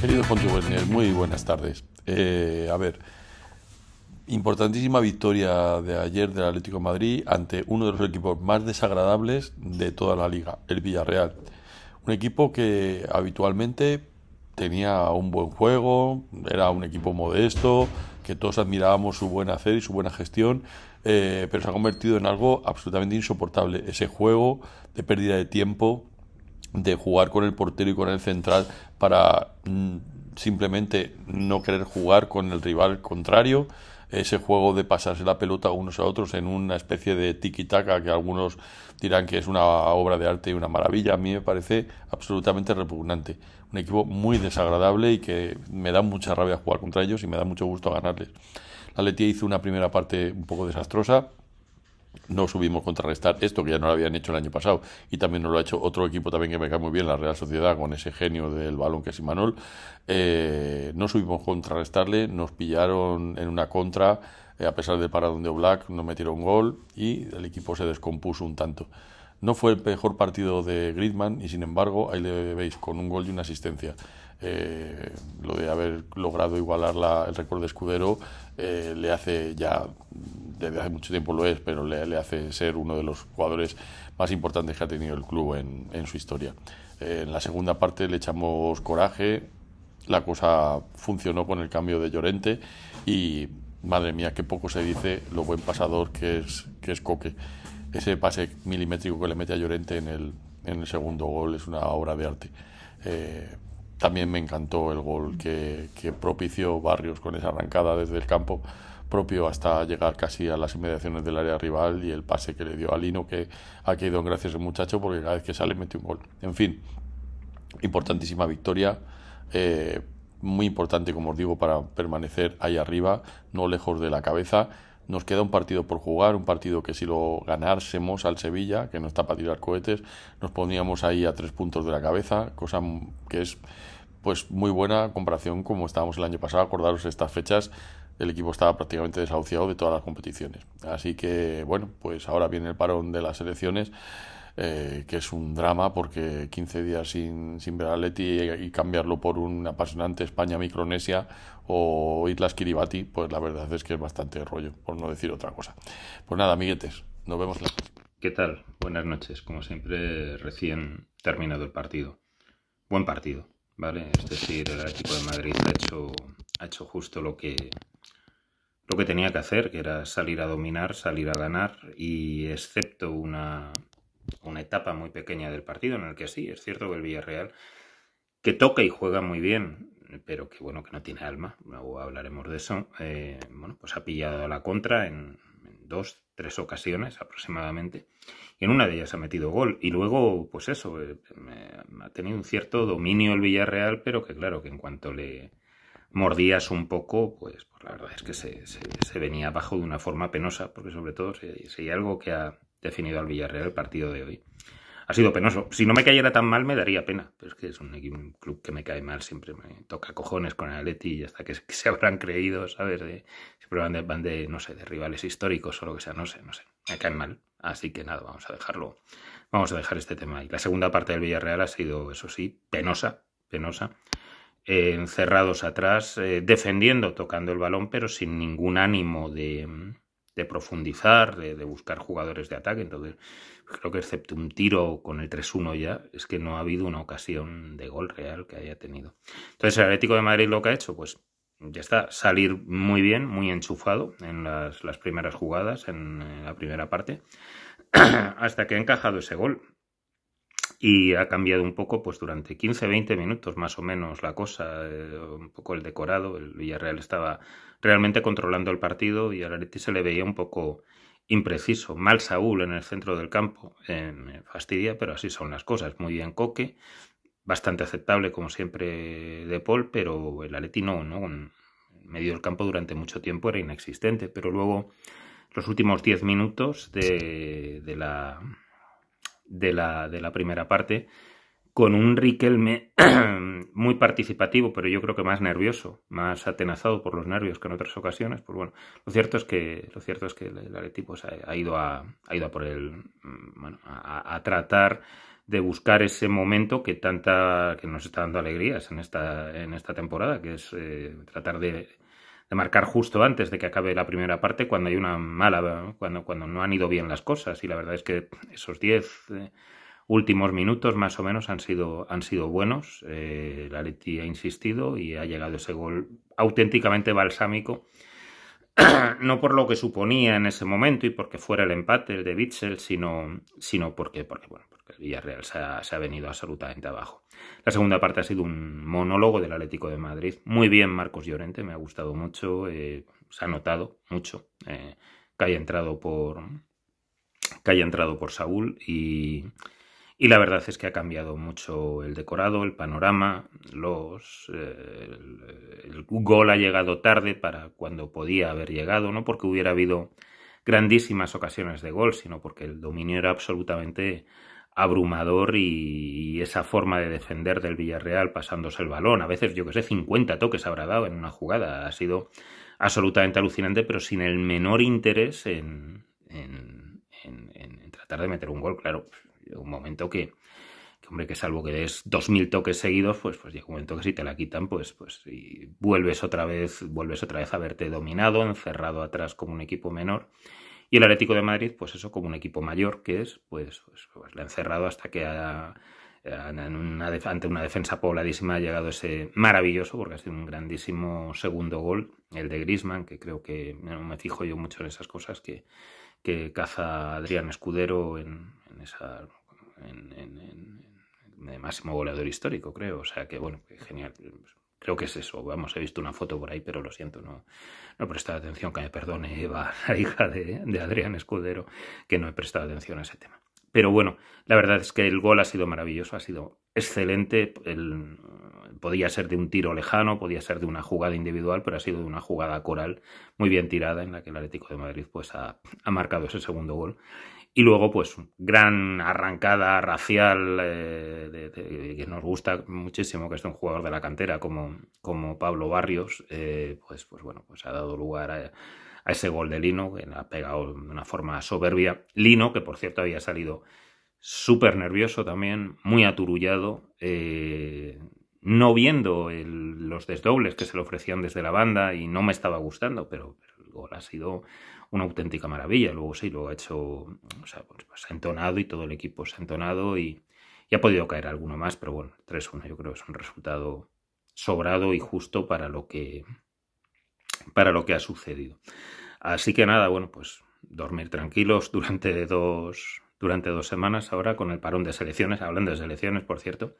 Querido Ponte muy buenas tardes. Eh, a ver, importantísima victoria de ayer del Atlético Madrid ante uno de los equipos más desagradables de toda la liga, el Villarreal. Un equipo que habitualmente tenía un buen juego, era un equipo modesto, que todos admirábamos su buen hacer y su buena gestión, eh, pero se ha convertido en algo absolutamente insoportable. Ese juego de pérdida de tiempo, de jugar con el portero y con el central para mm, simplemente no querer jugar con el rival contrario ese juego de pasarse la pelota unos a otros en una especie de tiki-taka que algunos dirán que es una obra de arte y una maravilla. A mí me parece absolutamente repugnante. Un equipo muy desagradable y que me da mucha rabia jugar contra ellos y me da mucho gusto ganarles. La Letia hizo una primera parte un poco desastrosa no subimos contrarrestar esto que ya no lo habían hecho el año pasado y también nos lo ha hecho otro equipo también que me cae muy bien, la Real Sociedad, con ese genio del balón que es Imanol. Eh, no subimos contrarrestarle, nos pillaron en una contra, eh, a pesar del paradón de Oblak, no metieron gol y el equipo se descompuso un tanto. No fue el mejor partido de Griezmann y sin embargo ahí le veis con un gol y una asistencia. Eh, lo de haber logrado igualar el récord de escudero eh, le hace ya, desde hace mucho tiempo lo es, pero le, hace ser uno de los jugadores más importantes que ha tenido el club en, su historia. Eh, en la segunda parte le echamos coraje, la cosa funcionó con el cambio de Llorente y madre mía, qué poco se dice lo buen pasador que es, que es Coque. Ese pase milimétrico que le mete a Llorente en el, segundo gol es una obra de arte. También me encantó el gol que, propició Barrios con esa arrancada desde el campo propio hasta llegar casi a las inmediaciones del área rival y el pase que le dio a Lino que ha quedado gracias el muchacho porque cada vez que sale mete un gol. En fin, importantísima victoria. Eh, muy importante, como os digo, para permanecer ahí arriba, no lejos de la cabeza nos queda un partido por jugar, un partido que si lo ganásemos al Sevilla, que no está para tirar cohetes, nos pondríamos ahí a tres puntos de la cabeza, cosa que es pues muy buena comparación como estábamos el año pasado. Acordaros estas fechas, el equipo estaba prácticamente desahuciado de todas las competiciones. Así que bueno, pues ahora viene el parón de las elecciones. Eh, que es un drama porque 15 días sin, ver a Leti y, cambiarlo por un apasionante España-Micronesia o Islas Kiribati, pues la verdad es que es bastante rollo, por no decir otra cosa. Pues nada, amiguetes, nos vemos la próxima. ¿Qué tal? Buenas noches. Como siempre, recién terminado el partido. Buen partido, ¿vale? Es decir, el equipo de Madrid ha hecho, ha hecho justo lo que, lo que tenía que hacer, que era salir a dominar, salir a ganar, y excepto una una etapa muy pequeña del partido en el que sí, es cierto que el Villarreal, que toca y juega muy bien, pero que bueno, que no tiene alma, luego hablaremos de eso, eh, bueno, pues ha pillado la contra en, dos, tres ocasiones aproximadamente, y en una de ellas ha metido gol, y luego, pues eso, eh, ha tenido un cierto dominio el Villarreal, pero que claro, que en cuanto le mordías un poco, pues, pues la verdad es que se, venía abajo de una forma penosa, porque sobre todo si hay algo que ha definido al Villarreal el partido de hoy. Ha sido penoso. Si no me cayera tan mal, me daría pena. Pero es que es un, club que me cae mal. Siempre me toca cojones con el Atleti y hasta que, se habrán creído, ¿sabes? De, siempre van de, de, no sé, de rivales históricos o lo que sea. No sé, no sé. Me caen mal. Así que nada, vamos a dejarlo. Vamos a dejar este tema ahí. La segunda parte del Villarreal ha sido, eso sí, penosa. Penosa. Eh, encerrados atrás, eh, defendiendo, tocando el balón, pero sin ningún ánimo de de profundizar, de, buscar jugadores de ataque. Entonces, creo que excepto un tiro con el 3-1 ya, es que no ha habido una ocasión de gol real que haya tenido. Entonces, el Atlético de Madrid lo que ha hecho, pues ya está, salir muy bien, muy enchufado en las, primeras jugadas, en la primera parte, hasta que ha encajado ese gol y ha cambiado un poco pues durante 15-20 minutos más o menos la cosa, eh, un poco el decorado, el Villarreal estaba realmente controlando el partido y al Atleti se le veía un poco impreciso, mal Saúl en el centro del campo, eh, fastidia, pero así son las cosas, muy bien Coque, bastante aceptable como siempre de Paul, pero el Atleti no, no, en medio del campo durante mucho tiempo era inexistente, pero luego los últimos 10 minutos de, de la de la, de la primera parte, con un Riquelme muy participativo, pero yo creo que más nervioso, más atenazado por los nervios que en otras ocasiones. Pues bueno, lo cierto es que, lo cierto es que el aretipos ha, ido a, ha ido por el, mm, bueno, a, tratar de buscar ese momento que tanta que nos está dando alegrías en esta, en esta temporada, que es eh, tratar de de marcar justo antes de que acabe la primera parte cuando hay una mala, cuando, cuando no han ido bien las cosas. Y la verdad es que esos diez eh, últimos minutos más o menos han sido, han sido buenos. Eh, la Leti ha insistido y ha llegado ese gol auténticamente balsámico. no por lo que suponía en ese momento y porque fuera el empate de Bitzel, sino, sino porque, porque, bueno, y se Real se ha, venido absolutamente abajo. La segunda parte ha sido un monólogo del Atlético de Madrid. Muy bien, Marcos Llorente, me ha gustado mucho, eh, se ha notado mucho eh, que, haya entrado por, que haya entrado por Saúl y, y, la verdad es que ha cambiado mucho el decorado, el panorama, los, eh, el gol ha llegado tarde para cuando podía haber llegado, no porque hubiera habido grandísimas ocasiones de gol, sino porque el dominio era absolutamente abrumador y, esa forma de defender del Villarreal pasándose el balón. A veces, yo que sé, 50 toques habrá dado en una jugada. Ha sido absolutamente alucinante, pero sin el menor interés en, tratar de meter un gol. Claro, un momento que, hombre, que salvo que des 2.000 toques seguidos, pues, pues llega un momento que si te la quitan, pues, pues vuelves, otra vez, vuelves otra vez a verte dominado, encerrado atrás como un equipo menor y el Atlético de Madrid, pues eso, como un equipo mayor que es, pues, pues, pues ha encerrado hasta que una, ante una defensa pobladísima ha llegado ese maravilloso, porque ha sido un grandísimo segundo gol, el de Grisman, que creo que no me fijo yo mucho en esas cosas que, caza Adrián Escudero en, ese esa. máximo goleador histórico, creo. O sea que, bueno, genial. Pues, Creo que es eso, vamos, he visto una foto por ahí, pero lo siento, no, no he prestado atención, que me perdone Eva, la hija de, de Adrián Escudero, que no he prestado atención a ese tema. Pero bueno, la verdad es que el gol ha sido maravilloso, ha sido excelente. El, podía ser de un tiro lejano, podía ser de una jugada individual, pero ha sido de una jugada coral muy bien tirada en la que el Atlético de Madrid pues, ha, ha marcado ese segundo gol. Y luego, pues, gran arrancada racial eh, que nos gusta muchísimo, que es un jugador de la cantera como, como Pablo Barrios, eh, pues, pues bueno, pues ha dado lugar a, ese gol de Lino, que le ha pegado de una forma soberbia. Lino, que por cierto había salido súper nervioso también, muy aturullado, eh, no viendo los desdobles que se le ofrecían desde la banda y no me estaba gustando, pero el gol ha sido una auténtica maravilla. Luego sí, lo ha hecho, o sea, pues, se pues, ha entonado y todo el equipo se ha entonado y, ha podido caer alguno más, pero bueno, 3-1 yo creo que es un resultado sobrado y justo para lo que, para lo que ha sucedido. Así que nada, bueno, pues dormir tranquilos durante dos, durante dos semanas ahora con el parón de selecciones, hablando de selecciones, por cierto,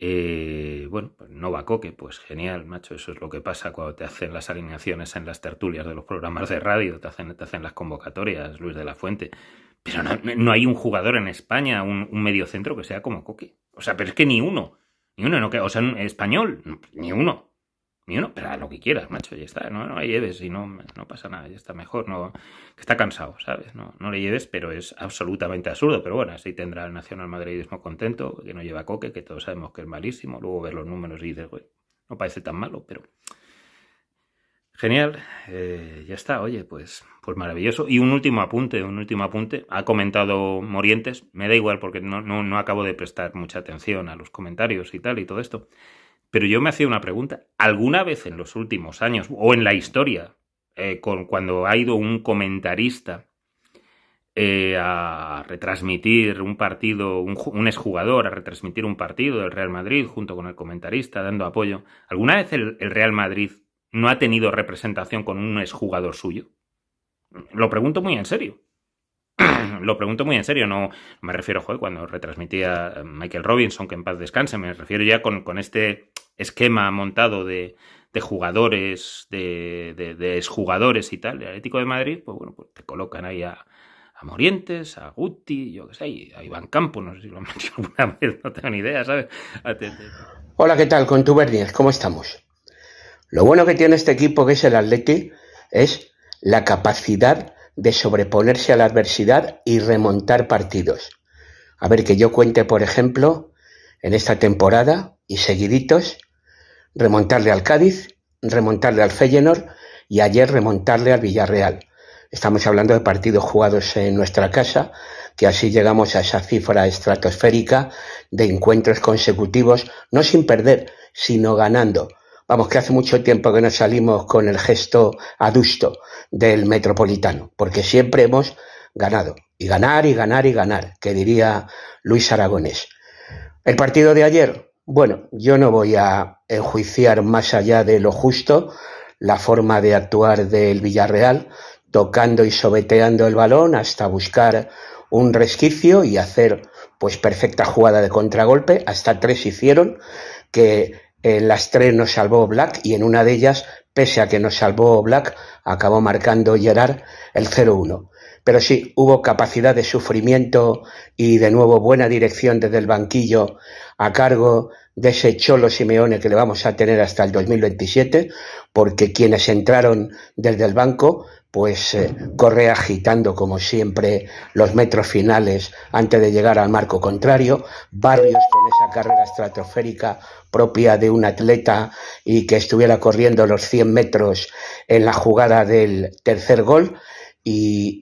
eh, bueno, pues Nova Coque, pues genial, macho. Eso es lo que pasa cuando te hacen las alineaciones en las tertulias de los programas de radio, te hacen, las convocatorias, Luis de la Fuente. Pero no, hay un jugador en España, un, un, medio centro que sea como Coque. O sea, pero es que ni uno. Ni uno, o sea, español, ni uno. Ni uno, pero lo que quieras, macho, ya está, no, no le lleves y no, no pasa nada, ya está mejor, no, que está cansado, ¿sabes? No, no le lleves, pero es absolutamente absurdo, pero bueno, así tendrá el Nacional Madridismo contento, que no lleva coque, que todos sabemos que es malísimo, luego ver los números y dices, güey, no parece tan malo, pero... Genial, eh, ya está, oye, pues, pues, maravilloso. Y un último apunte, un último apunte. Ha comentado Morientes, me da igual porque no, no acabo de prestar mucha atención a los comentarios y tal y todo esto. Pero yo me hacía una pregunta, ¿alguna vez en los últimos años o en la historia, eh, con, cuando ha ido un comentarista eh, a retransmitir un partido, un, exjugador a retransmitir un partido del Real Madrid junto con el comentarista dando apoyo, ¿alguna vez el, Real Madrid no ha tenido representación con un exjugador suyo? Lo pregunto muy en serio lo pregunto muy en serio, no me refiero, joder, cuando retransmitía eh, Michael Robinson, que en paz descanse, me refiero ya con este esquema montado de, jugadores, de, de, exjugadores y tal, de Atlético de Madrid, pues bueno, pues te colocan ahí a, a Morientes, a Guti, yo qué sé, a Iván Campo, no sé si lo han hecho alguna vez, no tengo ni idea, ¿sabes? Hola, ¿qué tal? Con tu Bernier, ¿cómo estamos? Lo bueno que tiene este equipo, que es el Atleti, es la capacidad de sobreponerse a la adversidad y remontar partidos. A ver, que yo cuente, por ejemplo, en esta temporada y seguiditos, remontarle al Cádiz, remontarle al Feyenoord y ayer remontarle al Villarreal. Estamos hablando de partidos jugados en nuestra casa, que así llegamos a esa cifra estratosférica de encuentros consecutivos, no sin perder, sino ganando. Vamos, que hace mucho tiempo que no salimos con el gesto adusto del metropolitano, porque siempre hemos ganado. Y ganar y ganar y ganar, que diría Luis Aragonés. El partido de ayer, bueno, yo no voy a enjuiciar más allá de lo justo la forma de actuar del Villarreal, tocando y sobeteando el balón hasta buscar un resquicio y hacer pues perfecta jugada de contragolpe, hasta tres hicieron, que en las tres nos salvó Black y en una de ellas, pese a que nos salvó Black, acabó marcando Gerard el 0-1. Pero sí, hubo capacidad de sufrimiento y de nuevo buena dirección desde el banquillo a cargo de ese Cholo Simeone que le vamos a tener hasta el 2027, porque quienes entraron desde el banco, pues eh, corre agitando como siempre los metros finales antes de llegar al marco contrario, Barrios con esa carrera estratosférica propia de un atleta y que estuviera corriendo los 100 metros en la jugada del tercer gol, y,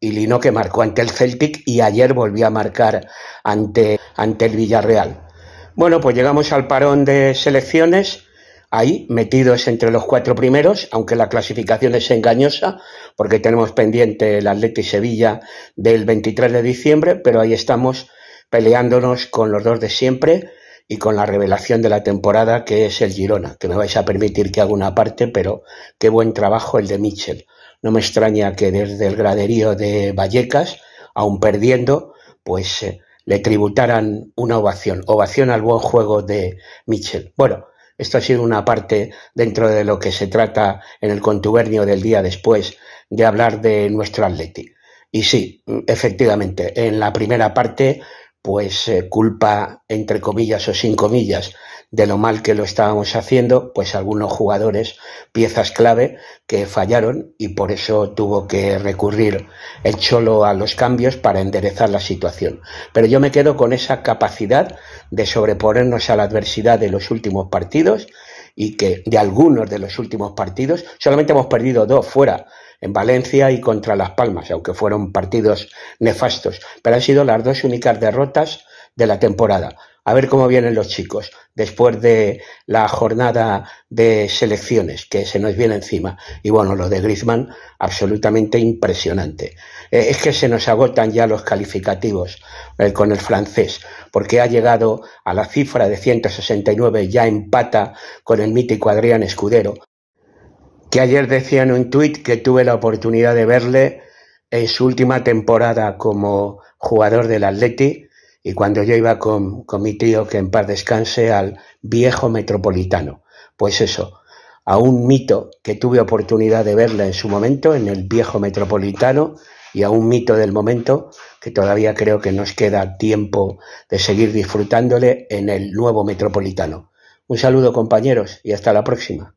Lino, que marcó ante el Celtic y ayer volvió a marcar ante, ante el Villarreal. Bueno, pues llegamos al parón de selecciones, ahí metidos entre los cuatro primeros, aunque la clasificación es engañosa, porque tenemos pendiente el Atleti Sevilla del 23 de diciembre, pero ahí estamos peleándonos con los dos de siempre y con la revelación de la temporada que es el Girona, que me vais a permitir que haga una parte, pero qué buen trabajo el de Mitchell. No me extraña que desde el graderío de Vallecas, aun perdiendo, pues eh, le tributaran una ovación, ovación al buen juego de Mitchell. Bueno, esto ha sido una parte dentro de lo que se trata en el contubernio del día después de hablar de nuestro Atleti. Y sí, efectivamente, en la primera parte, pues eh, culpa, entre comillas o sin comillas, de lo mal que lo estábamos haciendo, pues algunos jugadores, piezas clave, que fallaron y por eso tuvo que recurrir el Cholo a los cambios para enderezar la situación. Pero yo me quedo con esa capacidad de sobreponernos a la adversidad de los últimos partidos y que de algunos de los últimos partidos solamente hemos perdido dos fuera en Valencia y contra Las Palmas, aunque fueron partidos nefastos, pero han sido las dos únicas derrotas de la temporada a ver cómo vienen los chicos después de la jornada de selecciones que se nos viene encima. Y bueno, lo de Griezmann, absolutamente impresionante. Eh, es que se nos agotan ya los calificativos eh, con el francés, porque ha llegado a la cifra de 169, ya empata con el mítico Adrián Escudero, que ayer decía en un tuit que tuve la oportunidad de verle en su última temporada como jugador del Atleti y cuando yo iba con, mi tío, que en paz descanse, al viejo metropolitano. Pues eso, a un mito que tuve oportunidad de verla en su momento, en el viejo metropolitano, y a un mito del momento que todavía creo que nos queda tiempo de seguir disfrutándole en el nuevo metropolitano. Un saludo compañeros y hasta la próxima.